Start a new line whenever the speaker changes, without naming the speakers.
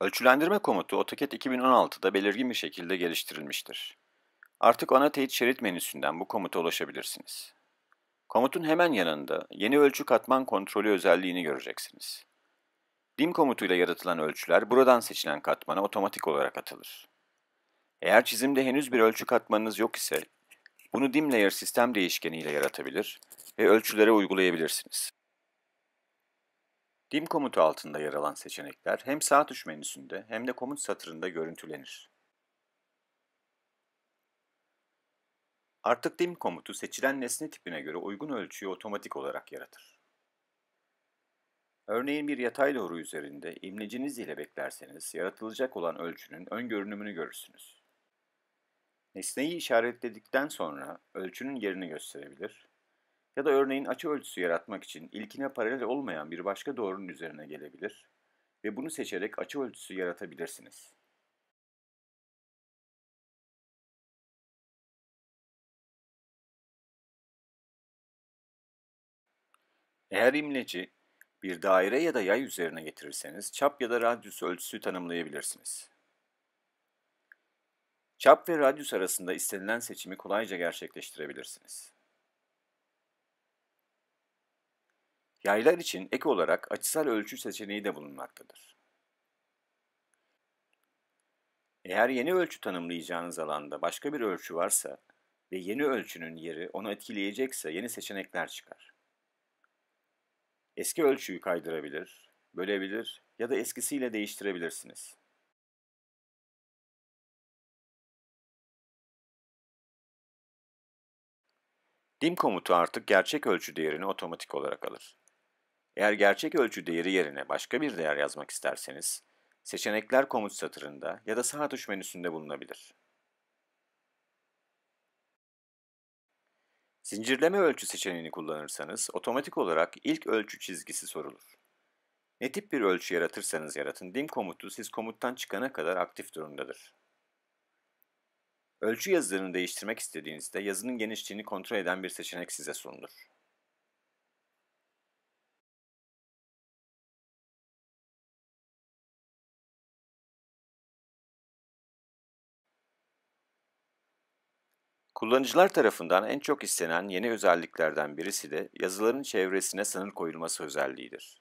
Ölçülendirme komutu AutoCAD 2016'da belirgin bir şekilde geliştirilmiştir. Artık ana teyit şerit menüsünden bu komuta ulaşabilirsiniz. Komutun hemen yanında yeni ölçü katman kontrolü özelliğini göreceksiniz. DIM komutuyla yaratılan ölçüler buradan seçilen katmana otomatik olarak atılır. Eğer çizimde henüz bir ölçü katmanınız yok ise bunu DIM Layer sistem değişkeniyle yaratabilir ve ölçülere uygulayabilirsiniz. Dim komutu altında yer alan seçenekler hem sağ tuş menüsünde hem de komut satırında görüntülenir. Artık dim komutu seçilen nesne tipine göre uygun ölçüyü otomatik olarak yaratır. Örneğin bir yatay doğru üzerinde imleciniz ile beklerseniz yaratılacak olan ölçünün ön görünümünü görürsünüz. Nesneyi işaretledikten sonra ölçünün yerini gösterebilir, ya da örneğin açı ölçüsü yaratmak için ilkine
paralel olmayan bir başka doğrunun üzerine gelebilir ve bunu seçerek açı ölçüsü yaratabilirsiniz. Eğer imleci bir daire ya da yay üzerine getirirseniz çap ya da radyüs ölçüsü tanımlayabilirsiniz.
Çap ve radyüs arasında istenilen seçimi kolayca gerçekleştirebilirsiniz. Yaylar için ek olarak açısal ölçü seçeneği de bulunmaktadır. Eğer yeni ölçü tanımlayacağınız alanda başka bir ölçü varsa ve yeni ölçünün yeri onu etkileyecekse yeni seçenekler çıkar.
Eski ölçüyü kaydırabilir, bölebilir ya da eskisiyle değiştirebilirsiniz. Dim komutu artık gerçek ölçü değerini otomatik olarak alır.
Eğer gerçek ölçü değeri yerine başka bir değer yazmak isterseniz, seçenekler komut satırında ya da sağ tuş menüsünde bulunabilir. Zincirleme ölçü seçeneğini kullanırsanız otomatik olarak ilk ölçü çizgisi sorulur. Ne tip bir ölçü yaratırsanız yaratın, dim komutu siz komuttan çıkana kadar aktif durumdadır. Ölçü yazılarını değiştirmek istediğinizde
yazının genişliğini kontrol eden bir seçenek size sunulur.
Kullanıcılar tarafından en çok istenen yeni özelliklerden birisi de yazıların çevresine sınır koyulması
özelliğidir.